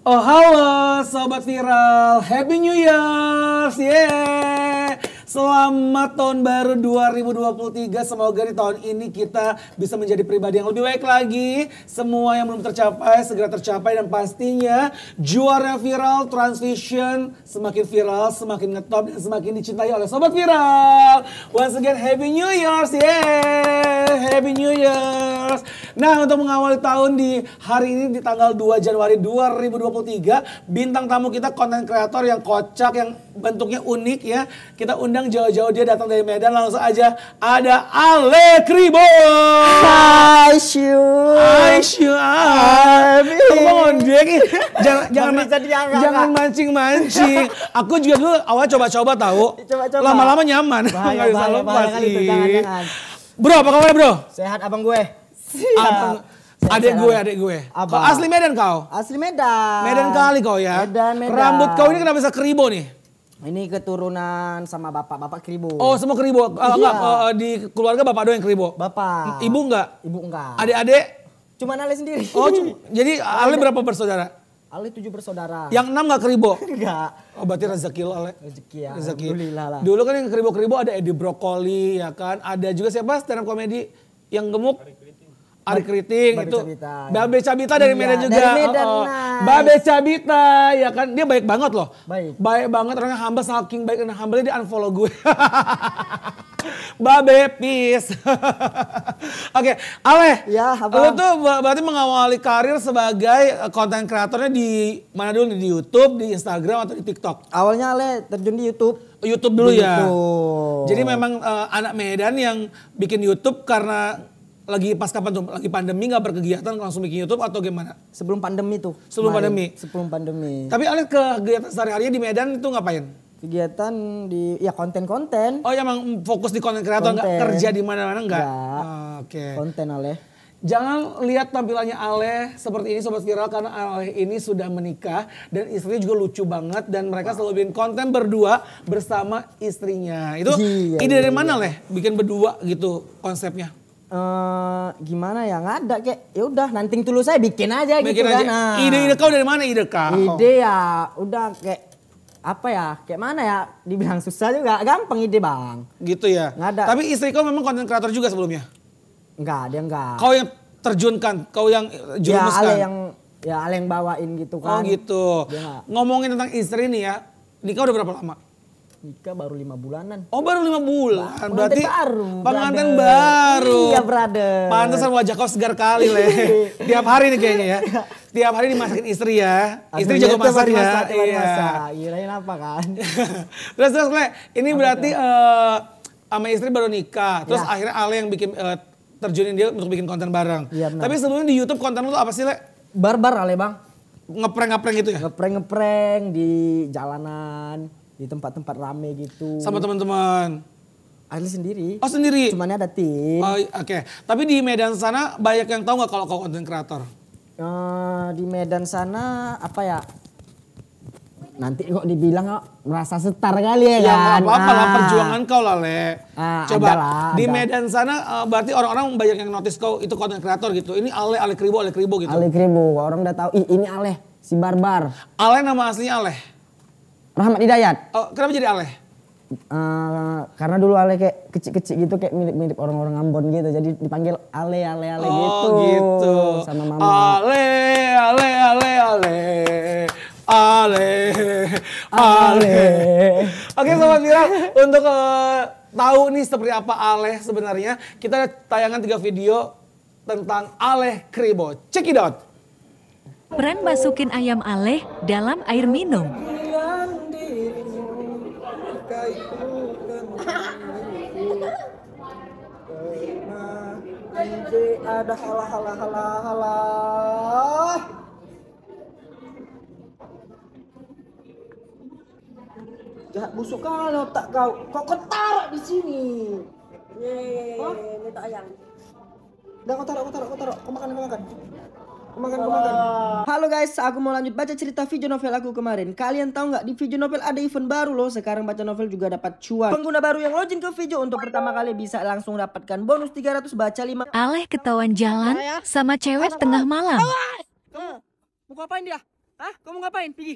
Oh halo sobat viral, happy new year. yeah! Selamat tahun baru 2023. Semoga di tahun ini kita bisa menjadi pribadi yang lebih baik lagi. Semua yang belum tercapai segera tercapai dan pastinya juara viral transvision semakin viral, semakin ngetop dan semakin dicintai oleh sobat viral. Once again happy new year. Yeah. Happy new year. Nah, untuk mengawali tahun di hari ini di tanggal 2 Januari 2023, bintang tamu kita konten kreator yang kocak yang bentuknya unik ya. Kita undang diundang jauh-jauh dia datang dari Medan langsung aja ada Ale Kribo. Hai Syu. Hai Syu. Come Dek. Ya, jangan jangan jangan mancing-mancing. Aku juga dulu awal coba-coba tahu. Coba-coba. Lama-lama nyaman. Bahaya, bahaya, bahaya, Bro, apa kabar bro? Sehat abang gue. Abang, Adik gue, adik gue. Apa? asli Medan kau? Asli Medan. Medan kali kau ya. Medan, Medan. Rambut kau ini kenapa bisa keribo nih? Ini keturunan sama bapak, bapak keribu. Oh, semua eh, Iya. Uh, enggak, uh, di keluarga bapak doang yang keribu. Bapak. Ibu enggak? Ibu enggak. Adik-adik? Cuma Ale sendiri. Oh, cuman. jadi Ale berapa bersaudara? Ale tujuh bersaudara. Yang enam enggak keribu? enggak. Oh, berarti rezeki lo Ale. Rezeki ya. Rezeki. Alhamdulillah lah. Dulu kan yang keribu-keribu ada Eddie Brokoli ya kan. Ada juga siapa stand up komedi yang gemuk? Ari Keriting itu Cabita, ya. Babe Cabita dari iya, Medan juga. Dari Medan, oh, oh. Nice. Babe Cabita ya kan dia baik banget loh. Baik. Baik banget orangnya humble saking baik dan humble dia unfollow gue. Babe peace. Oke, Ale. Ya, apa? Lu tuh berarti mengawali karir sebagai konten eh, kreatornya di mana dulu Di YouTube, di Instagram atau di TikTok? Awalnya Ale terjun di YouTube. YouTube dulu ya. Jadi memang uh, anak Medan yang bikin YouTube karena lagi pas kapan tuh? Lagi pandemi nggak berkegiatan langsung bikin YouTube atau gimana? Sebelum pandemi tuh. Sebelum main, pandemi. Sebelum pandemi. Tapi ke kegiatan sehari hari di Medan itu ngapain? Kegiatan di ya konten-konten. Oh, ya emang fokus di konten kreator nggak kerja di mana-mana nggak Ah, Oke. Okay. Konten Ale. Jangan lihat tampilannya Ale seperti ini sobat viral karena Ale ini sudah menikah dan istrinya juga lucu banget dan mereka wow. selalu bikin konten berdua bersama istrinya. Itu iya, ide iya, dari iya. mana iya. leh bikin berdua gitu konsepnya? Eh, gimana ya nggak ada kayak ya udah nanti dulu saya bikin aja gitu bikin gitu aja. kan. Nah, Ide-ide kau dari mana ide kau? Ide ya udah kayak apa ya kayak mana ya dibilang susah juga gampang ide bang. Gitu ya. Nggak ada. Tapi istri kau memang konten kreator juga sebelumnya? nggak dia nggak Kau yang terjunkan, kau yang jurumuskan. Ya Ale yang ya Ale yang bawain gitu oh, kan. Oh gitu. Ya. Ngomongin tentang istri nih ya, nikah udah berapa lama? nikah baru lima bulanan. Oh baru lima bulan. Bah, Berarti baru. Pengantin baru. Iya brother. Pantesan wajah kau segar kali leh. Tiap hari nih kayaknya ya. Tiap hari dimasakin istri ya. Istri Aduh, iya, jago masak ya. Masak, iya. Masak. Iya, apa kan. terus terus leh. Ini apa berarti uh, sama istri baru nikah. Terus ya. akhirnya Ale yang bikin uh, terjunin dia untuk bikin konten bareng. Iya, Tapi sebelumnya di YouTube konten lu apa sih leh? Barbar Ale bang. Ngepreng-ngepreng gitu ya? Ngepreng-ngepreng di jalanan di tempat-tempat rame gitu. Sama teman-teman. Ada sendiri. Oh sendiri. Cuman ada tim. Oh, Oke, okay. tapi di Medan sana banyak yang tahu nggak kalau kau konten kreator? Uh, di Medan sana apa ya? Nanti kok dibilang kok merasa setar kali ya, ya kan? apa-apa ah. lah perjuangan kau lah Le. Ah, Coba adalah, di Medan sana uh, berarti orang-orang banyak yang notice kau itu konten kreator gitu. Ini Ale, Ale Kribo, Ale Kribo gitu. Ale Kribo, orang udah tahu. ini Ale, si Barbar. Ale nama aslinya Ale? Rahmat Hidayat. Oh, kenapa jadi Aleh? Uh, karena dulu Ale kayak kecil-kecil gitu kayak mirip-mirip orang-orang Ambon gitu. Jadi dipanggil Ale Ale Ale oh, gitu. gitu. Sama mama. Ale Ale Ale Ale. Ale Ale. Oke, okay, sobat viral untuk uh, tahu nih seperti apa Ale sebenarnya, kita ada tayangan tiga video tentang Ale Kribo. Check it out. Pren masukin ayam Ale dalam air minum. Maka itu kemudian DJ ada halah halah halah halah jahat busuk kalau tak kau kau kau di sini Ye, ini tak ayam. Dah kau taruh, kau taruh, kau taruh, kau makan, kau makan. Halo guys, aku mau lanjut baca cerita video novel aku kemarin. Kalian tahu nggak di video novel ada event baru loh. Sekarang baca novel juga dapat cuan. Pengguna baru yang login ke video untuk pertama kali bisa langsung dapatkan bonus 300 baca 5. Aleh ketahuan jalan ya. sama cewek tengah malam. Kamu mau ngapain dia? Ah, Kamu ngapain? Pergi.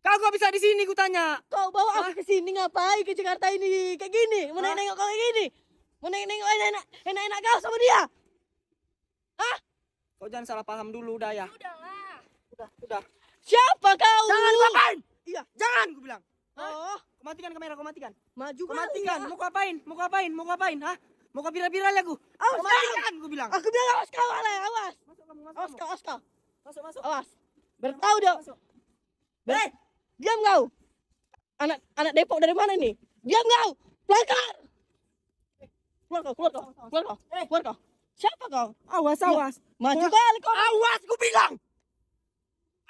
Kau kok bisa di sini kutanya? Kau bawa aku ke sini ngapain ke Jakarta ini? Kayak gini, mau nengok kau kayak gini. Mau nengok-nengok enak-enak enak-enak kau sama dia. Hah? Kau jangan salah paham dulu udah ya. Udahlah. Udah, udah. Siapa kau? Jangan ngapain. Iya, jangan gue bilang. Oh, kau matikan kamera, kau matikan. Maju kau matikan. Ya. Mau ngapain? Mau ngapain? Mau ngapain, Hah? Mau kau viral-viral ya gue? Awas matikan gue bilang. Aku bilang awas kau lah, awas. Awas kau, awas kau. Masuk, masuk. Awas. Bertau, dong. Ber hey. Eh! Diam kau. Anak anak Depok dari mana ini? Diam kau. Pelakar. Keluar kau, keluar kau. Keluar kau. Eh! Keluar kau. Siapa kau? Awas, ya, awas. Ya, maju kali kau. Awas, aku bilang.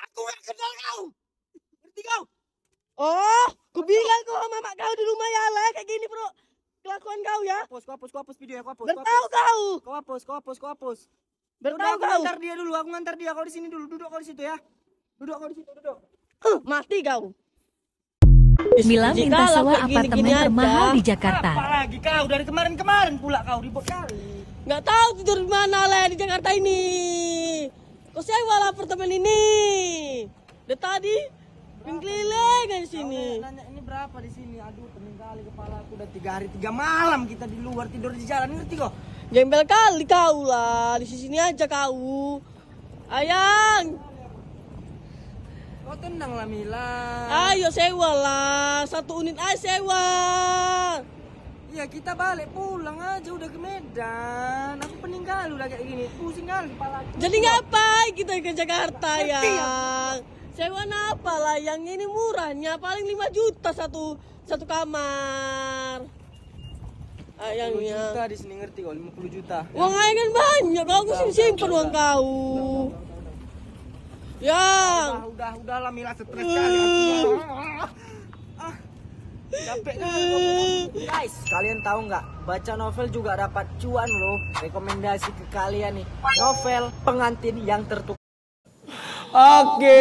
Aku yang kenal kau. berarti kau? Oh, aku bilang kau sama mak kau di rumah ya lah kayak gini, Bro. Kelakuan kau ya. Hapus, kau hapus, kau hapus video ya kau hapus. Bertahu kau. Kau hapus, kau hapus, kau hapus. Bertau kau. Aku ngantar dia dulu, aku ngantar dia. Kau di sini dulu, duduk kau di situ ya. Duduk kau di situ, duduk. Uh, mati kau. Mila minta sewa apartemen termahal di Jakarta. Apalagi kau dari kemarin-kemarin pula kau ribut kali. Nggak tahu tidur di mana lah di Jakarta ini. saya sewa apartemen ini. Dari tadi keliling di sini. nanya, ini berapa di sini? Aduh, pening kali kepala aku udah tiga hari tiga malam kita di luar tidur di jalan ngerti kok? Jembel kali kau lah di sini aja kau. Ayang. Kau oh, tenang lah Mila. Ayo sewa lah satu unit aja sewa. Ya kita balik pulang aja udah ke Medan. Aku pening kali udah kayak gini. Pusing kali kepala Jadi ngapain kita ke Jakarta ya? Sewa apa lah yang ini murahnya paling 5 juta satu satu kamar. Ayangnya. 50 juta di sini ngerti kok 50 juta. Uang ayah kan banyak, kau mesti simpen uang kau. Yang. Udah, udah, udah lah Mila stres kali Capek Guys, kalian tahu nggak? Baca novel juga dapat cuan loh. Rekomendasi ke kalian nih. Novel pengantin yang tertutup. Oke,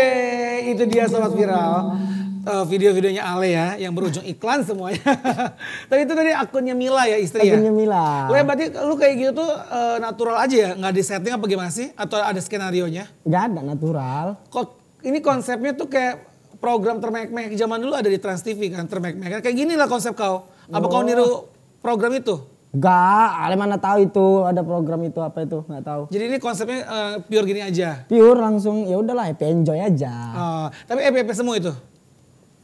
itu dia sobat viral. Uh, video-videonya Ale ya yang berujung iklan semuanya. Tapi itu tadi akunnya Mila ya istri akunnya ya. Akunnya Mila. Lo berarti lu kayak gitu tuh eh, natural aja ya, nggak di setting apa gimana sih? Atau ada skenario nya? Nggak ada natural. Kok ini konsepnya tuh kayak program termek-mek zaman dulu ada di Trans TV kan termek-mek. Kayak gini lah konsep kau. Apa oh. kau niru program itu? Gak. Ale mana tahu itu ada program itu apa itu nggak tahu. Jadi ini konsepnya uh, pure gini aja. Pure langsung ya udahlah happy enjoy aja. Uh, tapi happy happy semua itu.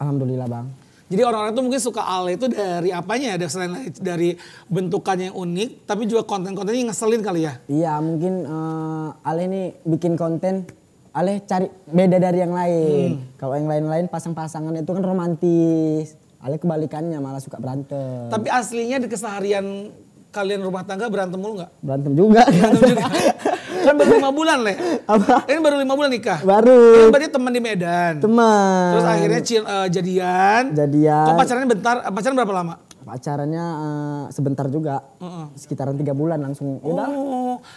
Alhamdulillah bang. Jadi orang-orang tuh mungkin suka Ale itu dari apanya ya? Selain dari bentukannya yang unik, tapi juga konten-kontennya ngeselin kali ya? Iya, mungkin uh, Ale ini bikin konten Ale cari beda dari yang lain. Hmm. Kalau yang lain-lain pasang-pasangan itu kan romantis. Ale kebalikannya malah suka berantem. Tapi aslinya di keseharian kalian rumah tangga berantem mulu nggak? Berantem juga. Kan. Berantem juga. kan baru lima bulan leh. Apa? Ini baru lima bulan nikah. Baru. Ini kan berarti teman di Medan. Teman. Terus akhirnya uh, jadian. Jadian. Kok pacarannya bentar? Eh, pacaran berapa lama? pacarannya uh, sebentar juga uh-uh. sekitaran tiga bulan langsung ya oh, udah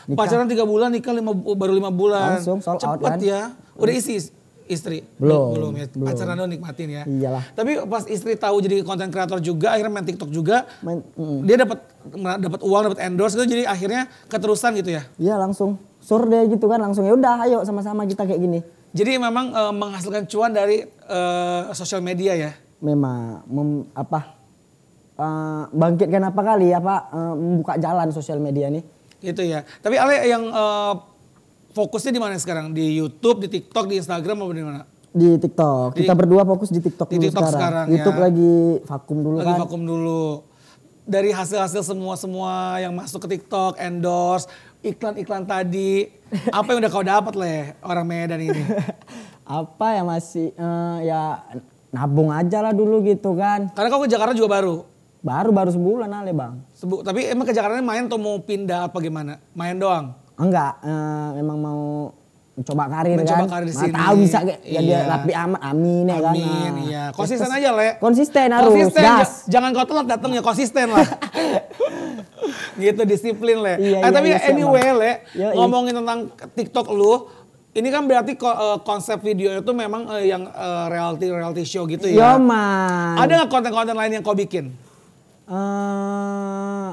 nikah. pacaran tiga bulan nikah lima baru lima bulan langsung sold cepat out kan? ya udah isi istri belum belum ya belum. pacaran lo nikmatin ya iyalah tapi pas istri tahu jadi konten kreator juga akhirnya main TikTok juga main, mm. dia dapat dapat uang dapat endorse gitu jadi akhirnya keterusan gitu ya iya langsung surde gitu kan langsung ya udah ayo sama-sama kita kayak gini jadi memang e, menghasilkan cuan dari e, sosial media ya memang mem, apa uh, bangkitkan apa kali apa ya, uh, eh, buka jalan sosial media nih. Itu ya. Tapi Ale yang uh, fokusnya di mana sekarang? Di YouTube, di TikTok, di Instagram apa di mana? Di TikTok. Di, Kita berdua fokus di TikTok di dulu TikTok sekarang. sekarang. YouTube ya. lagi vakum dulu lagi kan. vakum dulu. Dari hasil-hasil semua-semua yang masuk ke TikTok, endorse, iklan-iklan tadi, apa yang udah kau dapat leh orang Medan ini? apa ya masih uh, ya nabung aja lah dulu gitu kan. Karena kau ke Jakarta juga baru. Baru baru sebulan Ale bang. Sebu tapi emang ke Jakarta main atau mau pindah apa gimana? Main doang? Enggak, uh, emang mau coba karir mencoba kan. karir di sini. tahu bisa kayak iya. jadi rapi amat. Amin ya kan. Amin, nah, iya. Konsisten aja, Le. Konsisten harus. Konsisten, gas. jangan kau telat datang ya konsisten lah. gitu disiplin, Le. Iya, eh, iya, tapi iya, anyway, Le, iya. ngomongin tentang TikTok lu, ini kan berarti eh, konsep video itu memang eh, yang reality reality show gitu ya. Yo, iya, man. Ada nggak konten-konten lain yang kau bikin? uh,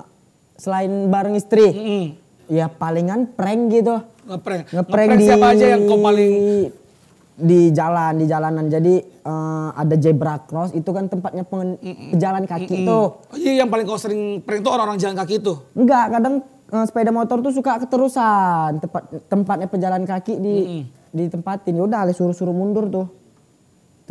selain bareng istri mm ya palingan prank gitu ngeprank ngeprank, Nge siapa aja yang kau paling di jalan di jalanan jadi uh, ada zebra cross itu kan tempatnya pengen, mm pejalan kaki mm -mm. tuh oh, iya yang paling kau sering prank tuh orang-orang jalan kaki tuh enggak kadang uh, sepeda motor tuh suka keterusan tempat tempatnya pejalan kaki di mm -mm. ditempatin ya udah le suruh-suruh mundur tuh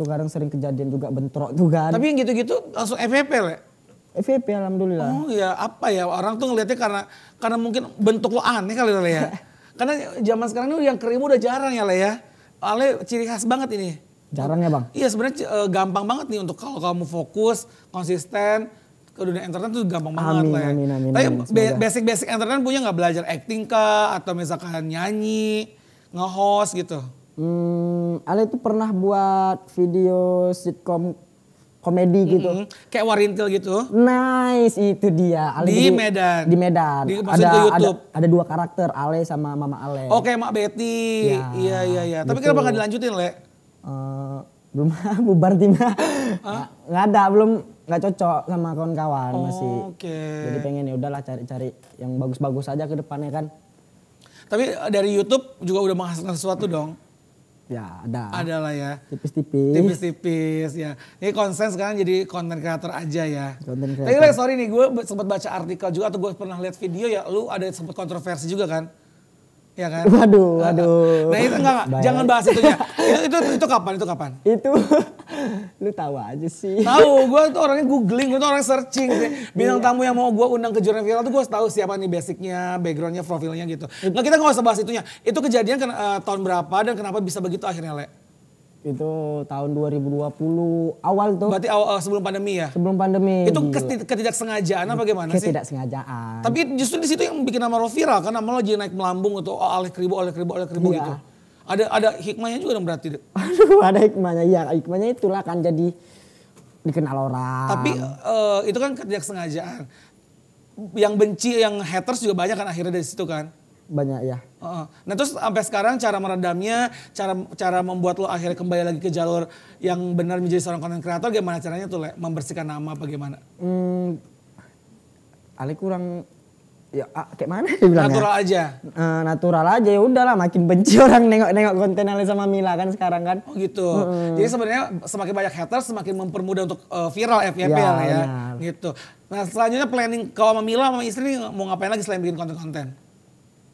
tuh kadang sering kejadian juga bentrok juga kan. tapi yang gitu-gitu langsung FVP lah FVP alhamdulillah. Oh iya, apa ya orang tuh ngelihatnya karena karena mungkin bentuk lo aneh kali lah ya. karena zaman sekarang ini yang krim udah jarang ya lah ya. Ale ciri khas banget ini. Jarang ya bang? Iya sebenarnya e, gampang banget nih untuk kalau kamu fokus, konsisten, ke dunia entertainment tuh gampang amin, banget lah ya. Amin, amin, Tapi basic-basic entertainment punya nggak belajar acting kah? Atau misalkan nyanyi, nge-host gitu? Hmm, Ale itu pernah buat video sitkom komedi gitu. Mm -hmm. Kayak warintil gitu. Nice, itu dia. Ale di di Medan. Di Medan. Di, ada, Ada, ada dua karakter, Ale sama Mama Ale. Oke, oh, okay, Mak Betty. Ya, iya, iya, iya. Tapi gitu. kenapa gak dilanjutin, Le? Uh, belum bubar timnya. Huh? Nggak ada, belum nggak cocok sama kawan-kawan oh, masih. Oke. Okay. Jadi pengen ya udahlah cari-cari yang bagus-bagus aja ke depannya kan. Tapi eh, dari YouTube juga udah menghasilkan sesuatu dong. Ya ada. Ada lah ya. Tipis-tipis. Tipis-tipis ya. Ini konsen sekarang jadi konten kreator aja ya. Konten kreator. Tapi sorry nih gue sempat baca artikel juga atau gue pernah lihat video ya lu ada sempat kontroversi juga kan ya kan? Waduh, ah, ah. waduh. Nah itu enggak, Baik. jangan bahas itunya. itu, itu, itu kapan? Itu kapan? Itu lu tahu aja sih. Tahu, gue tuh orangnya googling, gue tuh orang searching. Sih. Bintang iya. tamu yang mau gue undang ke Jurnal Viral tuh gue tahu siapa nih basicnya, backgroundnya, profilnya gitu. Nah kita gak usah bahas itunya. Itu kejadian uh, tahun berapa dan kenapa bisa begitu akhirnya, lek? Itu tahun 2020 awal tuh. Berarti awal sebelum pandemi ya? Sebelum pandemi. Itu ketidak, ketidaksengajaan apa gimana sih? sengajaan. Tapi justru di situ yang bikin nama lo viral kan nama lo jadi naik melambung gitu, oh, oleh kribo, oleh kribo, oleh kribo iya. gitu. Ada ada hikmahnya juga dong berarti. Aduh, ada hikmahnya. Iya, hikmahnya itulah kan jadi dikenal orang. Tapi uh, itu kan ketidaksengajaan. Yang benci, yang haters juga banyak kan akhirnya dari situ kan? banyak ya. Uh, nah terus sampai sekarang cara meredamnya, cara cara membuat lo akhirnya kembali lagi ke jalur yang benar menjadi seorang konten kreator, gimana caranya tuh Le? Membersihkan nama Bagaimana? gimana? Hmm, Ali kurang ya ah, kayak mana bilangnya? Natural aja. Uh, natural aja ya udahlah makin benci orang nengok-nengok konten Ali sama Mila kan sekarang kan. Oh gitu. hmm Jadi sebenarnya semakin banyak haters semakin mempermudah untuk uh, viral FYP ya. ya. ya? Gitu. Nah, selanjutnya planning kalau sama Mila sama istri mau ngapain lagi selain bikin konten-konten?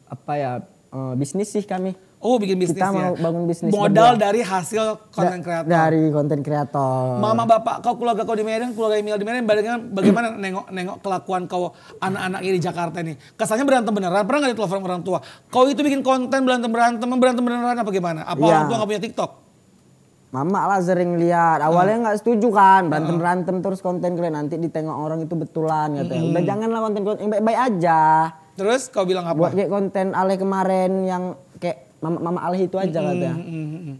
apa ya uh, bisnis sih kami. Oh bikin bisnis Kita mau ya? bangun bisnis. Modal berdua. dari hasil konten kreator. Dari konten kreator. Mama bapak kau keluarga kau di Medan, keluarga Emil di Medan, bagaimana, bagaimana nengok nengok kelakuan kau anak-anak ini di Jakarta ini Kesannya berantem beneran, pernah nggak ditelepon orang tua? Kau itu bikin konten berantem berantem berantem beneran apa gimana? Apa ya. orang tua nggak punya TikTok? Mama lah sering lihat. Awalnya hmm. nggak uh. setuju kan, berantem hmm. berantem terus konten kalian nanti ditengok orang itu betulan gitu Mm Udah janganlah konten konten yang baik-baik aja. Terus kau bilang apa? Buat kayak konten Ale kemarin yang kayak Mama, Mama Ale itu aja mm, katanya. Mm, udah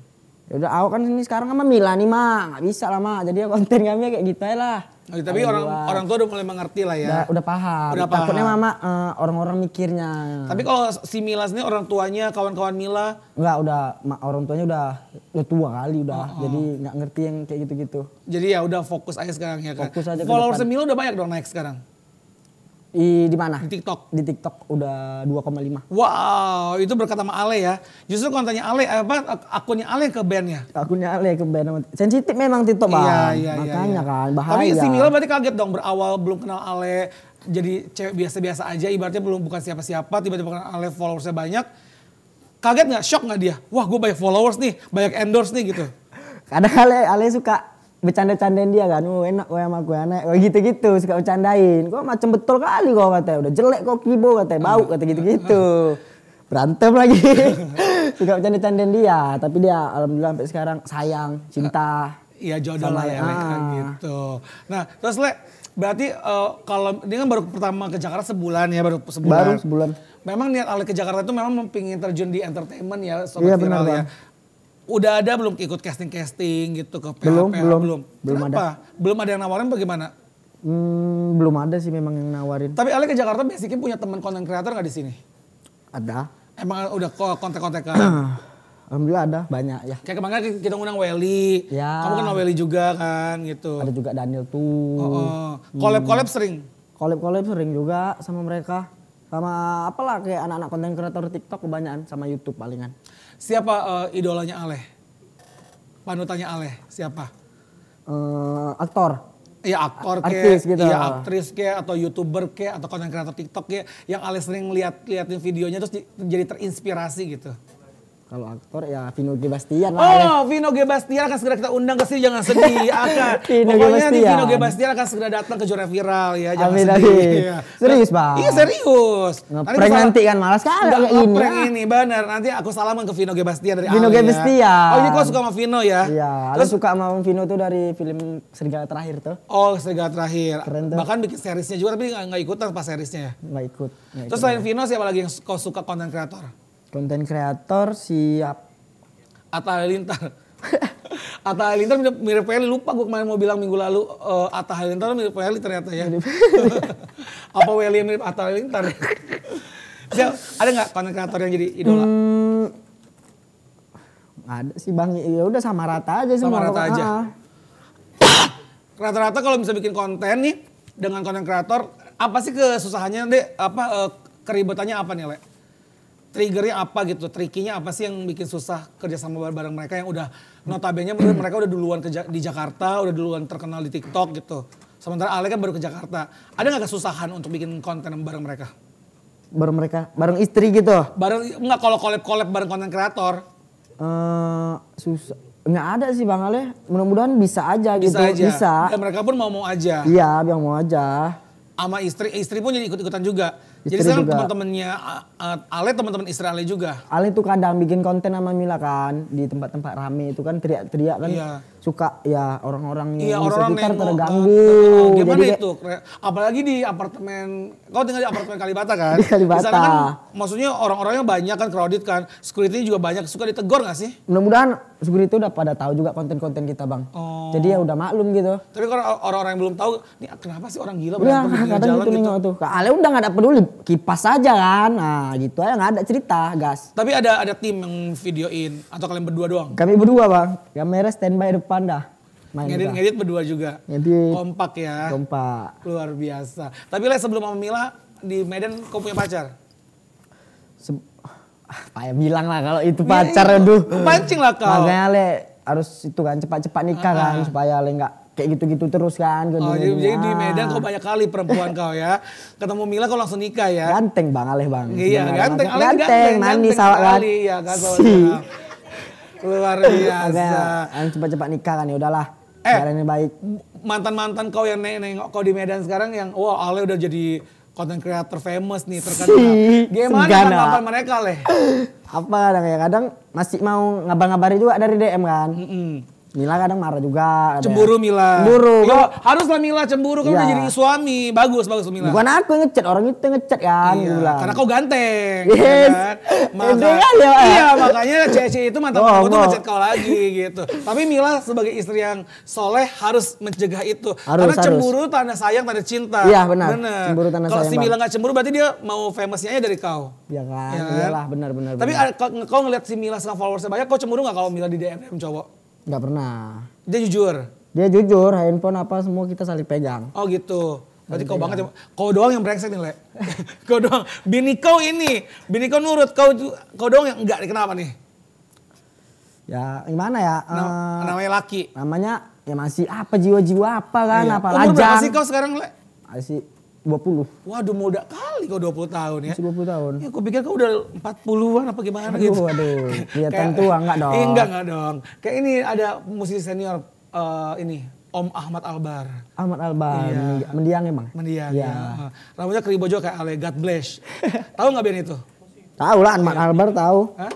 Ya udah aku kan ini sekarang sama kan Mila nih Ma, gak bisa lah Ma. Jadi ya konten kami ya kayak gitu aja lah. Oh, iya, tapi orang orang tua udah mulai mengerti lah ya. Udah, udah paham. Udah paham. Takutnya mama orang eh, orang-orang mikirnya. Tapi kalau si Mila sini orang tuanya kawan-kawan Mila? Enggak, udah orang tuanya udah udah tua kali udah. Uh oh, -huh. Oh. Jadi nggak ngerti yang kayak gitu-gitu. Jadi ya udah fokus aja sekarang ya kan. Fokus aja. Followers Mila udah banyak dong naik sekarang. I, di mana? Di TikTok. Di TikTok udah 2,5. Wow, itu berkat sama Ale ya. Justru kontennya Ale apa akunnya Ale ke ya Akunnya Ale ke band. Sensitif memang TikTok, Bang. Iya, iya, iya, Makanya iya. kan bahaya. Tapi si Mila berarti kaget dong berawal belum kenal Ale jadi cewek biasa-biasa aja ibaratnya belum bukan siapa-siapa tiba-tiba kenal Ale followersnya banyak. Kaget nggak? Shock nggak dia? Wah, gue banyak followers nih, banyak endorse nih gitu. Kadang Ale Ale suka bercanda-candain dia kan, oh enak kau yang aku anak, oh, gitu-gitu suka bercandain. Kok macam betul kali kok katanya, udah jelek kok kibo katanya, bau kata gitu-gitu. Berantem lagi. suka bercanda-candain dia, tapi dia alhamdulillah sampai sekarang sayang, cinta. Eh, iya jodoh lah ya, ah. gitu. Nah terus Le, berarti uh, kalau ini kan baru pertama ke Jakarta sebulan ya, baru sebulan. Baru sebulan. Memang niat Ale ke Jakarta itu memang pengen terjun di entertainment ya, sobat iya, benar, ya udah ada belum ikut casting casting gitu ke PHP belum belum belum, belum ada belum ada yang nawarin bagaimana hmm, belum ada sih memang yang nawarin tapi Ale ke Jakarta basicnya punya teman konten kreator nggak di sini ada emang udah kontak kan Alhamdulillah ada banyak ya. Kayak kemarin kita ngundang Welly. Ya. Kamu kenal Welly juga kan gitu. Ada juga Daniel tuh. Oh, oh. Collab collab hmm. sering. Collab collab sering juga sama mereka. Sama apalah kayak anak-anak konten kreator TikTok kebanyakan sama YouTube palingan. Siapa uh, idolanya Aleh? Panutannya Aleh siapa? Uh, aktor. Iya aktor kayak, artis gitu. Iya aktris kayak atau youtuber kayak atau konten kreator TikTok kayak yang Aleh sering lihat liatin videonya terus jadi terinspirasi gitu. Kalau aktor ya Vino Gebastian lah. Oh, ya. Vino Gebastian akan segera kita undang ke sini, jangan sedih. Akan. Vino Pokoknya nanti Vino Gebastian akan segera datang ke Jore Viral ya, jangan amin, sedih. Amin. Ya. Serius, Bang? Iya, serius. Ngeprank nanti, nanti kan malas kali kayak ya. ini. Ngeprank ini, benar. Nanti aku salaman ke Vino Gebastian dari Vino G. Gebastian. Ya. Oh, ini kok suka sama Vino ya? Iya, aku suka sama Vino tuh dari film Serigala Terakhir tuh. Oh, Serigala Terakhir. Keren tuh. Bahkan bikin seriesnya juga, tapi nggak ikutan pas seriesnya ya? Nggak ikut. Gak Terus ikut selain Vino, siapa lagi yang kau suka konten kreator? Konten kreator siap. Atta Halilintar. Atta Halilintar mirip, mirip Lupa gue kemarin mau bilang minggu lalu uh, Atta Halilintar mirip Feli ternyata ya. Apa Feli mirip Atta Halilintar? Siap, ada nggak konten kreator yang jadi idola? Hmm, ada sih bang, ya udah sama rata aja sih. Sama rata aja. Ah. Rata-rata kalau bisa bikin konten nih dengan konten kreator, apa sih kesusahannya deh? Apa uh, eh, keribetannya apa nih, Le? triggernya apa gitu, trikinya apa sih yang bikin susah kerjasama bareng mereka yang udah notabene hmm. mereka udah duluan ke, di Jakarta, udah duluan terkenal di TikTok gitu. Sementara Ale kan baru ke Jakarta. Ada nggak kesusahan untuk bikin konten bareng mereka? Bareng mereka, bareng istri gitu. Bareng nggak kalau collab-collab bareng konten kreator? Uh, eh, susah nggak ada sih bang Ale. Mudah-mudahan bisa aja bisa gitu. Aja. Bisa. Dan mereka pun mau mau aja. Iya, yang mau aja. Sama istri, istri pun jadi ikut-ikutan juga Istri Jadi sekarang teman-temannya Ale teman-teman istri Ale juga. Ale tuh kadang bikin konten sama Mila kan di tempat-tempat rame itu kan teriak-teriak kan. Iya suka ya iya, orang-orang yang iya, orang sekitar nengok, terganggu. Uh, gimana Jadi, itu? Apalagi di apartemen, kau tinggal di apartemen Kalibata kan? Di Kalibata. kan, maksudnya orang-orangnya banyak kan, crowded kan, security juga banyak, suka ditegur gak sih? Mudah-mudahan security udah pada tahu juga konten-konten kita bang. Oh. Jadi ya udah maklum gitu. Tapi kalau orang-orang yang belum tahu, ini kenapa sih orang gila iya, berantem ya, di jalan gitu? gitu. tuh. Ale udah gak ada peduli, kipas aja kan. Nah gitu aja gak ada cerita gas. Tapi ada ada tim yang videoin atau kalian berdua doang? Kami berdua bang, kamera standby depan Panda. ngedit ngedit berdua juga. Ngedit. Kompak ya. Kompak. Luar biasa. Tapi lah sebelum sama Mila di Medan kau punya pacar? Se ah, Pak ya, bilang lah kalau itu iya, pacar ya, aduh. Pancing lah kau. Makanya le harus itu kan cepat-cepat nikah uh -huh. kan ah, ah. supaya le enggak kayak gitu-gitu terus kan. oh, jadi, jadi di Medan kau banyak kali perempuan kau ya. Ketemu Mila kau langsung nikah ya. Ganteng Bang Aleh Bang. Iya, ganteng. Ganteng, ganteng, ganteng, ganteng, ganteng, ganteng, ganteng, ganteng, ganteng, ganteng, Luar biasa. Ayo cepat-cepat nikah kan ya udahlah. Eh, ini baik. Mantan-mantan kau yang nengok kau di Medan sekarang yang wah wow, Ale udah jadi konten creator famous nih terkenal. Gimana tanggapan mereka leh? Apa kadang ya kadang masih mau ngabar-ngabari juga dari DM kan. Mm -mm Mila kadang marah juga. Cemburu Mila. Cemburu. Ya, haruslah Mila cemburu kan ya. udah iya. jadi suami. Bagus bagus Mila. Bukan aku yang ngechat, orang itu yang ngechat kan. Iya. Gitu karena kau ganteng. Yes. Ya kan? Maka, kan ya. Eh. Iya makanya cewek itu mantap oh, aku tuh ngechat kau lagi gitu. Tapi Mila sebagai istri yang soleh harus mencegah itu. Harus, Karena cemburu harus. tanda sayang, tanda cinta. Iya benar. benar. Cemburu tanda Kalau si Mila nggak cemburu berarti dia mau famousnya dari kau. Iya kan. Ya, kan? Iyalah benar benar. Tapi benar. kau, ngeliat si Mila sama followersnya banyak, kau cemburu nggak kalau Mila di DM M-M, cowok? Nggak pernah. Dia jujur? Dia jujur, handphone apa semua kita saling pegang. Oh gitu. Berarti kau banget ya. Kau doang yang brengsek nih, Le. kau doang. Bini kau ini, bini kau nurut, kau kau doang yang enggak kenapa nih? Ya, gimana ya? Nah, uh, namanya laki. Namanya ya masih apa jiwa-jiwa apa kan, iya. apa Umur lajang. berapa sih kau sekarang, Le? Masih 20. Waduh muda kali kau 20 tahun ya. 20 tahun. Ya aku pikir kau udah 40-an apa gimana aduh, gitu. Waduh, kelihatan tentu enggak dong. Enggak eh, enggak dong. Kayak ini ada musisi senior uh, ini Om Ahmad Albar. Ahmad Albar, iya. mendiang emang? Mendiang, Iya. ya. Rambutnya keribo juga kayak Ale, God bless. tahu nggak Ben itu? Tahu lah, Ahmad ya. Albar tahu. Hah?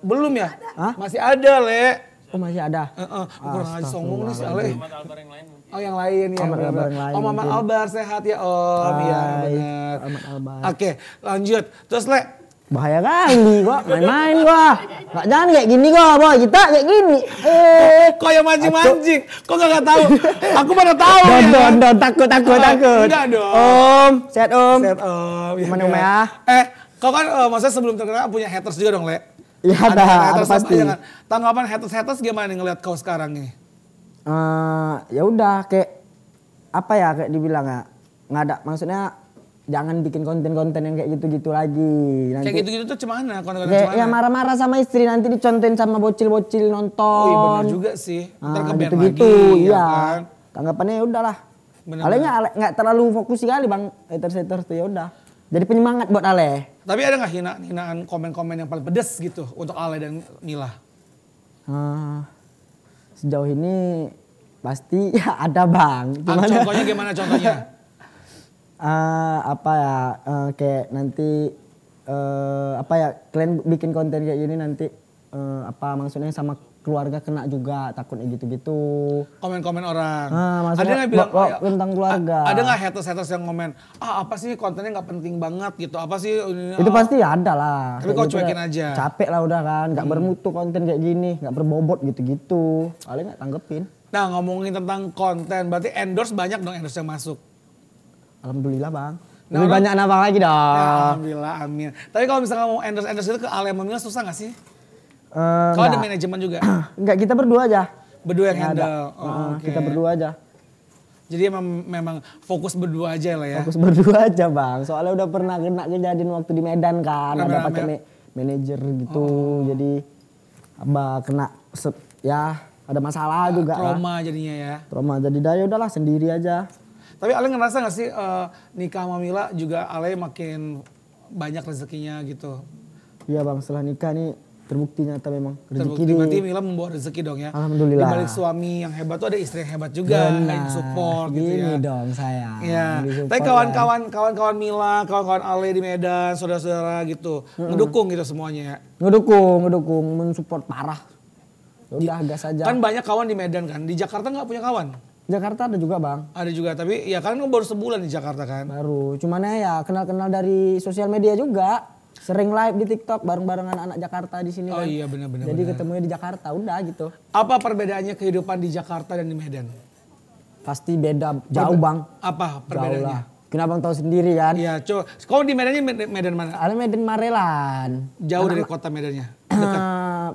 Belum ya? Hah? Masih ada, Le. Oh masih ada? Uh -uh. Kurang aja songong nih si Ale. Ahmad Albar yang lain Oh yang lain ya. Omar bener -bener. Oh, lain. Oh Mama Albar sehat ya Om. Oh, iya benar. Mama Albar. Oke lanjut. Terus Le. Bahaya kali kok main-main gua. Gak jangan kayak gini gua boy. Kita kayak gini. Eh. Kok yang mancing-mancing? Kok gak, gak tahu? Aku mana tahu don, ya. Don don takut takut oh, takut. Enggak dong. Om sehat Om. Sehat Om. Ya, Mana iya. ya. Eh kau kan uh, maksudnya sebelum terkenal punya haters juga dong Le. Iya ada, ada, ada pasti. Tanggapan haters-haters gimana nih ngeliat kau sekarang nih? uh, ya udah kayak apa ya kayak dibilang ya nggak ada maksudnya jangan bikin konten-konten yang kayak gitu-gitu lagi. Nanti, kayak gitu-gitu tuh cemana konten-konten ya, Ya marah-marah sama istri nanti dicontohin sama bocil-bocil nonton. Oh iya benar juga sih. nah, gitu -gitu, lagi. Ya iya. Kan? Tanggapannya ya udahlah. Ale nggak terlalu fokus kali bang haters-haters tuh ya udah. Jadi penyemangat buat Ale. Tapi ada nggak hina hinaan komen-komen yang paling pedes gitu untuk Ale dan nila Hmm sejauh ini pasti ya ada bang. ah, contohnya gimana contohnya? uh, apa ya uh, kayak nanti uh, apa ya kalian bikin konten kayak gini nanti uh, apa maksudnya sama keluarga kena juga takutnya gitu-gitu komen-komen orang nah, ada nggak bilang oh, ya, tentang keluarga ada nggak haters-haters yang komen ah apa sih kontennya nggak penting banget gitu apa sih oh. itu ah. pasti ada lah tapi kau gitu cuekin aja capek lah udah kan nggak hmm. bermutu konten kayak gini nggak berbobot gitu-gitu paling nggak tanggepin nah ngomongin tentang konten berarti endorse banyak dong endorse yang masuk alhamdulillah bang Nah, Lebih banyak nambah lagi dong. Ya, alhamdulillah, amin. Tapi kalau misalnya mau endorse-endorse itu ke Alia Mamilah susah gak sih? Uh, eh, Kalau oh, ada manajemen juga? Enggak, kita berdua aja. Berdua yang handle. Ada. Oh, uh, okay. Kita berdua aja. Jadi emang, memang fokus berdua aja lah ya. Fokus berdua aja bang. Soalnya udah pernah kena kejadian waktu di Medan kan. Nah, ada pakai ma manajer gitu. Oh. Jadi abah kena ya ada masalah nah, juga. Trauma lah. jadinya ya. Trauma. Jadi daya udahlah sendiri aja. Tapi Ale ngerasa gak sih uh, nikah sama Mila juga Ale makin banyak rezekinya gitu? Iya bang setelah nikah nih terbukti nyata memang rezeki terbukti. Berarti Mila membawa rezeki dong ya. Alhamdulillah. Di balik suami yang hebat tuh ada istri yang hebat juga, Benar. Gitu ya. iya. yang support Gini gitu ya. Gini dong saya. ya. Tapi kan. kawan-kawan kawan-kawan Mila, kawan-kawan Ale di Medan, saudara-saudara gitu, mm -hmm. ngedukung gitu semuanya ya. Ngedukung, ngedukung, mensupport parah. Ya udah agak saja. Kan banyak kawan di Medan kan, di Jakarta nggak punya kawan. Jakarta ada juga bang. Ada juga, tapi ya kan baru sebulan di Jakarta kan. Baru, cuman ya, ya kenal-kenal dari sosial media juga sering live di TikTok bareng bareng anak anak Jakarta di sini. Oh kan. iya benar-benar. Jadi bener. ketemunya di Jakarta udah gitu. Apa perbedaannya kehidupan di Jakarta dan di Medan? Pasti beda jauh bang. Apa perbedaannya? Kenapa abang tahu sendiri kan? Iya, coba. Kau di Medannya Medan mana? Ada Medan Marelan. Jauh Karena dari kota Medannya? Dekat.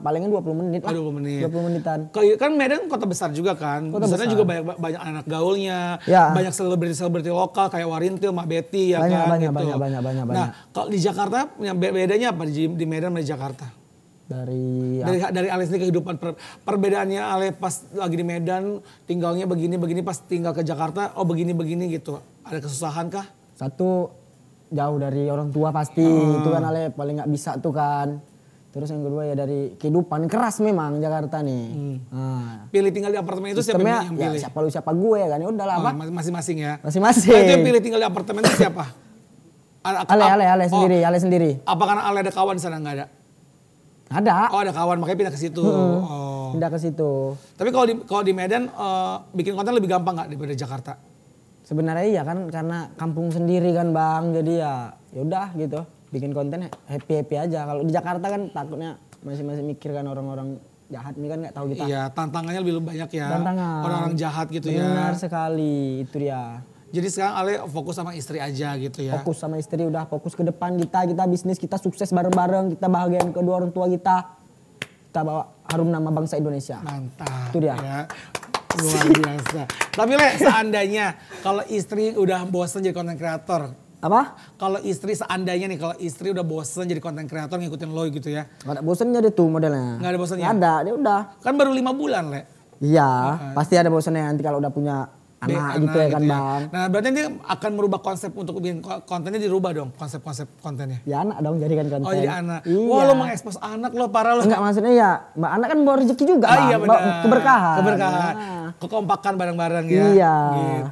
Palingan 20 menit lah. Oh, 20 menit. 20 menitan. Iya, kan Medan kota besar juga kan? Kota besar. juga banyak banyak anak gaulnya, ya. banyak selebriti-selebriti lokal kayak Warintil, Mak Betty ya banyak, kan? Banyak, gitu. banyak, banyak, banyak, banyak. Nah, kalau di Jakarta bedanya apa di, di Medan sama di Jakarta? dari dari, ya. dari Ale ini kehidupan per, perbedaannya Ale pas lagi di Medan tinggalnya begini begini pas tinggal ke Jakarta oh begini begini gitu ada kesusahan kah satu jauh dari orang tua pasti hmm. itu kan Ale paling nggak bisa tuh kan terus yang kedua ya dari kehidupan keras memang Jakarta nih hmm. Hmm. pilih tinggal di apartemen itu Sistemnya, siapa yang pilih ya, siapa lu siapa gue kan ya udah lah oh, masing-masing ya masing-masing nah, pilih tinggal di apartemen itu siapa Ale, Ale, oh. Ale sendiri, oh, Ale sendiri. Apa karena Ale ada kawan di sana nggak ada? Ada. Oh ada kawan makanya pindah ke situ. Hmm. Oh. Pindah ke situ. Tapi kalau di kalau di Medan uh, bikin konten lebih gampang nggak daripada Jakarta? Sebenarnya iya kan karena kampung sendiri kan bang jadi ya yaudah gitu bikin konten happy happy aja. Kalau di Jakarta kan takutnya masih-masih mikirkan orang-orang jahat nih kan nggak tahu kita. Iya tantangannya lebih banyak ya. Tantangan. Orang-orang jahat gitu Benar ya. Benar sekali itu dia. Jadi sekarang Ale fokus sama istri aja gitu ya. Fokus sama istri udah fokus ke depan kita, kita bisnis kita sukses bareng-bareng, kita bahagiain kedua orang tua kita. Kita bawa harum nama bangsa Indonesia. Mantap. Itu dia. Ya. Luar biasa. Tapi Le, seandainya kalau istri udah bosen jadi konten kreator, apa? Kalau istri seandainya nih, kalau istri udah bosen jadi konten kreator ngikutin lo gitu ya. Gak ada bosennya deh tuh modelnya. Gak ada bosennya? Gak ada, dia udah. Kan baru lima bulan, Le. Iya, uh -huh. pasti ada bosennya nanti kalau udah punya anak, anak gitu ya kan gitu ya. bang. Nah berarti ini akan merubah konsep untuk bikin kontennya dirubah dong konsep-konsep kontennya. Ya anak dong jadikan konten. Oh jadi anak. Iya. Wah lo mengekspos anak lo parah lo. Enggak maksudnya ya mbak anak kan bawa rezeki juga ah, Iya, benar. Keberkahan. Keberkahan. Nah. Kekompakan bareng-bareng ya. Iya.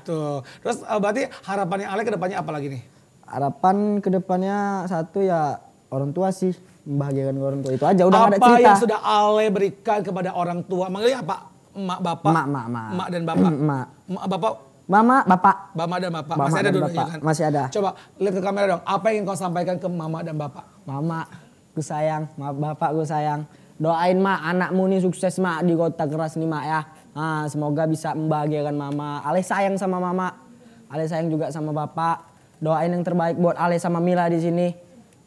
Gitu. Terus eh, berarti harapannya Ale kedepannya apa lagi nih? Harapan kedepannya satu ya orang tua sih membahagiakan orang tua itu aja udah apa ada cerita. Apa yang sudah Ale berikan kepada orang tua? Manggilnya apa? mak bapak. mak mak mak Emak dan bapak. mak Emak bapak. Mama, bapak. Mama dan bapak. Mama Masih ada dulu kan? Masih ada. Coba lihat ke kamera dong. Apa yang kau sampaikan ke mama dan bapak? Mama, gue sayang. Bapak gue sayang. Doain mak anakmu nih sukses mak di kota keras nih mak ya. Nah, semoga bisa membahagiakan mama. Ale sayang sama mama. Ale sayang juga sama bapak. Doain yang terbaik buat Ale sama Mila di sini.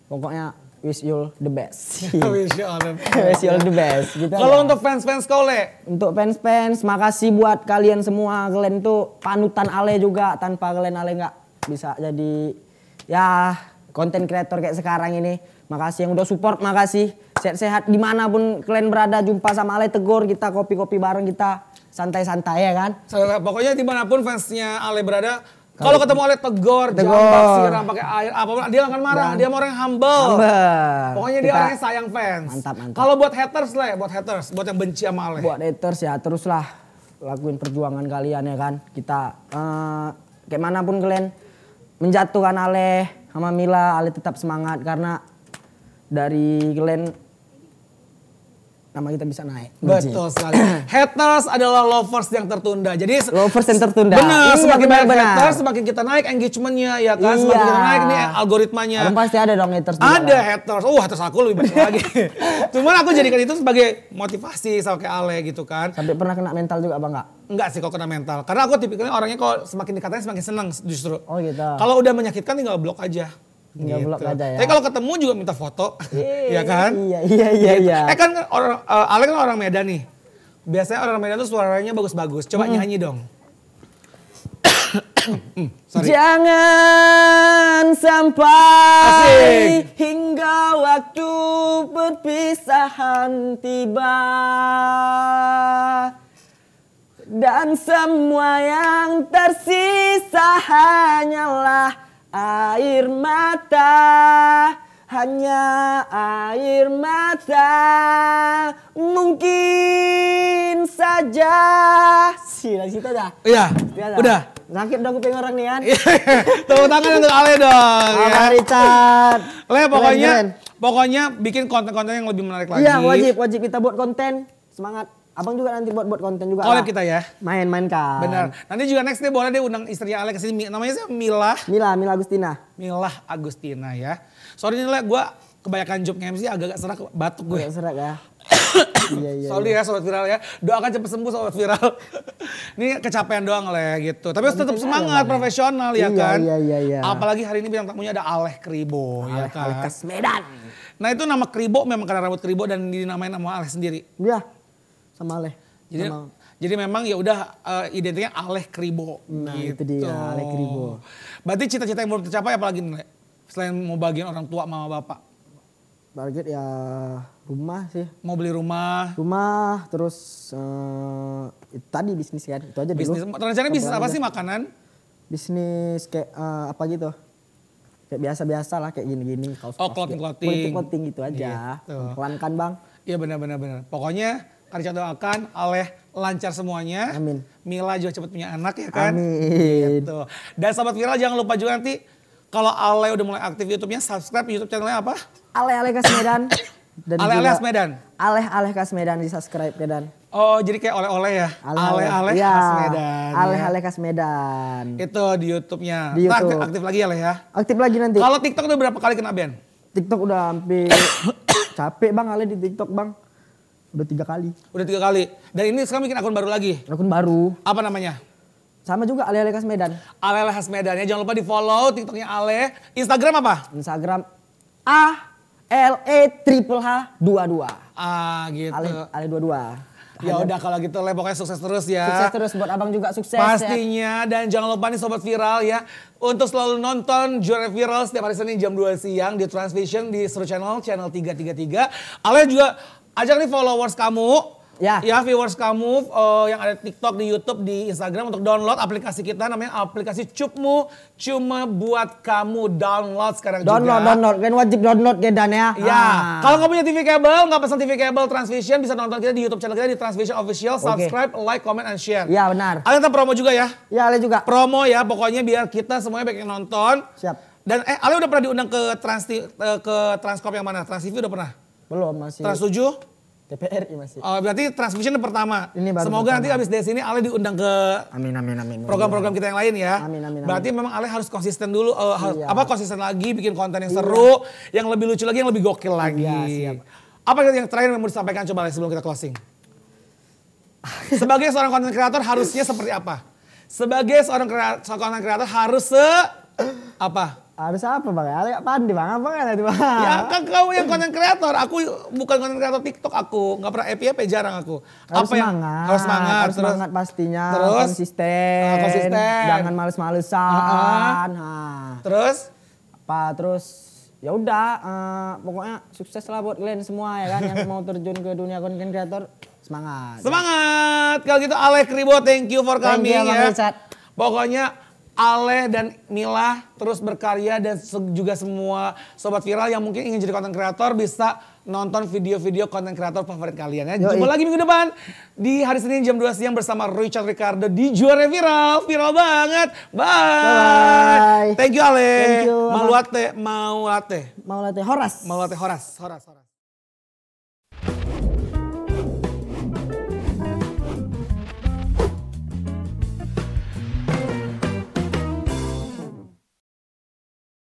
Pokoknya wish you the best. wish you all the best. wish you all the best. Gitu Kalau untuk fans-fans Kole? Untuk fans-fans, makasih buat kalian semua. Kalian tuh panutan Ale juga. Tanpa kalian Ale nggak bisa jadi ya konten kreator kayak sekarang ini. Makasih yang udah support, makasih. Sehat-sehat dimanapun kalian berada, jumpa sama Ale Tegur, kita kopi-kopi bareng, kita santai-santai ya kan. Pokoknya dimanapun fansnya Ale berada, kalau ketemu oleh tegor, tegor. jambak, siram pakai air, apa? dia akan marah. Dan, dia mau orang yang humble. humble. Pokoknya dia orang yang sayang fans. Mantap, mantap. Kalau buat haters lah ya, buat haters, buat yang benci sama Ale. Buat haters ya teruslah lakuin perjuangan kalian ya kan. Kita uh, kayak manapun kalian menjatuhkan Ale sama Mila, Ale tetap semangat karena dari kalian nama kita bisa naik. Betul sekali. haters adalah lovers yang tertunda. Jadi lovers yang tertunda. Benar, iya, semakin banyak benar. haters semakin kita naik engagementnya ya kan, iya. semakin kita naik nih algoritmanya. Dan pasti ada dong haters. Ada juga, haters. Oh, haters aku lebih banyak lagi. Cuman aku jadikan itu sebagai motivasi sama kayak Ale gitu kan. Sampai pernah kena mental juga Bang enggak? Enggak sih kalau kena mental. Karena aku tipikalnya orangnya kalau semakin dikatain semakin senang justru. Oh gitu. Kalau udah menyakitkan tinggal blok aja. Enggak gitu. blok aja ya. Tapi kalau ketemu juga minta foto. Iya, iya kan? Iya iya iya gitu. iya. Eh kan orang uh, eh, Alek kan orang Medan nih. Biasanya orang Medan tuh suaranya bagus-bagus. Coba hmm. nyanyi dong. Sorry. Jangan sampai Asik. hingga waktu perpisahan tiba dan semua yang tersisa hanyalah Air mata, hanya air mata. Mungkin saja. dari situ dah. Iya. Udah. Sakit dong kuping orang nih kan. Tepuk tangan untuk Ale dong. ya. Richard. Ale pokoknya pokoknya bikin konten-konten yang lebih menarik iya, lagi. Iya, wajib wajib kita buat konten. Semangat. Abang juga nanti buat buat konten juga. Collab oh, kita ya. Main-main kan. Benar. Nanti juga next deh boleh deh undang istrinya Alex kesini. Namanya sih Mila. Mila, Mila Agustina. Mila Agustina ya. Sorry nih lah gue kebanyakan job MC agak-agak serak batuk gue. Agak serak ya. Iya, iya, Sorry iya. ya sobat viral ya. Doakan cepat sembuh sobat viral. ini kecapean doang lah ya, gitu. Tapi harus tetap semangat, ya. profesional ya kan. Iya, iya, iya. Apalagi hari ini bintang tamunya ada Aleh Kribo ya Aleh, ya kan. Aleh Medan. Nah itu nama Kribo memang karena rambut Kribo dan dinamain nama Aleh sendiri. Iya sama Aleh. Jadi sama... jadi memang ya udah uh, eh, identiknya Aleh Kribo. Nah, gitu. itu dia Aleh Kribo. Berarti cita-cita yang belum tercapai apalagi nih? Selain mau bagian orang tua mama bapak. Target ya rumah sih. Mau beli rumah. Rumah terus uh, tadi bisnis kan itu aja bisnis. dulu. Rencana bisnis apa sih makanan? Bisnis kayak uh, apa gitu? kayak biasa-biasa lah kayak gini-gini oh, gitu. clothing clothing clothing gitu aja gitu. pelan bang iya benar benar pokoknya coba doakan oleh lancar semuanya. Amin. Mila juga cepat punya anak ya kan. Amin. Gitu. Dan sahabat viral jangan lupa juga nanti kalau Ale udah mulai aktif YouTube-nya subscribe YouTube channelnya apa? Ale Ale Kasmedan. Dan Ale Ale Kasmedan. Ale Ale Kasmedan di subscribe ya Dan. Oh jadi kayak oleh-oleh ya? Ale Ale iya. ya. Kasmedan. Ale Ale Kasmedan. Itu di YouTube-nya. Di nah, YouTube. Nah, aktif, aktif lagi Ale ya? Aktif lagi nanti. Kalau TikTok udah berapa kali kena ban? TikTok udah hampir capek bang Ale di TikTok bang. Udah tiga kali. Udah tiga kali. Dan ini sekarang bikin akun baru lagi. Akun baru. Apa namanya? Sama juga Ale Ale Khas Medan. Ale Ale Khas Medan ya. Jangan lupa di follow TikToknya Ale. Instagram apa? Instagram A L E triple H dua dua, Ah gitu. Ale Ale dua, Ya udah kalau gitu Le pokoknya sukses terus ya. Sukses terus buat Abang juga sukses ya. Pastinya ya. dan jangan lupa nih sobat viral ya untuk selalu nonton Juara Viral setiap hari Senin jam 2 siang di Transvision di Seru Channel channel 333. Ale juga ajak nih followers kamu Ya. ya viewers kamu uh, yang ada TikTok di YouTube di Instagram untuk download aplikasi kita namanya aplikasi Cupmu cuma buat kamu download sekarang download, juga. Download, download, kan wajib download ya Dan ya. Ya, ah. kalau nggak punya TV kabel, nggak pesan TV kabel Transvision bisa nonton kita di YouTube channel kita di Transvision Official. Subscribe, okay. like, comment, and share. Ya benar. Ada tentang promo juga ya? Ya ada juga. Promo ya, pokoknya biar kita semuanya banyak yang nonton. Siap. Dan eh Ale udah pernah diundang ke Trans eh, ke Transkop yang mana? Trans TV udah pernah? Belum, masih. Trans 7? TPRI masih. Oh, berarti transmission pertama. Ini baru Semoga pertama. nanti habis dari sini Ale diundang ke Amin amin amin. Program-program kita yang lain ya. Amin amin. amin. Berarti memang Ale harus konsisten dulu uh, iya. apa konsisten lagi bikin konten yang iya. seru, iya. yang lebih lucu lagi, yang lebih gokil iya, lagi. Iya, siap. Apa yang terakhir yang mau disampaikan coba Ale sebelum kita closing? Sebagai seorang konten kreator harusnya seperti apa? Sebagai seorang konten kreator harus se apa? Harus apa bang? Ada apa di bang, apa nggak di bang? Ya kan kau yang konten kreator, aku bukan konten kreator TikTok aku, nggak pernah FYP jarang aku. Harus apa semangat, yang, harus semangat, harus terus, semangat pastinya, terus konsisten, uh, konsisten. jangan males-malesan. Uh -uh. Terus? Apa terus? Ya udah, uh, pokoknya sukses lah buat kalian semua ya kan yang mau terjun ke dunia konten kreator semangat. Semangat. Kalau gitu Alek Ribo, thank you for coming thank you, ya. Pokoknya Ale dan Mila terus berkarya dan juga semua sobat viral yang mungkin ingin jadi konten kreator bisa nonton video-video konten kreator favorit kalian ya. Yoi. Jumpa lagi minggu depan di hari Senin jam 2 siang bersama Richard Ricardo di Juara Viral. Viral banget. Bye. Bye. Thank you Ale. Thank you. Mau latte, mau latte. Mau latte Horas. Mau latte Horas. Horas, Horas.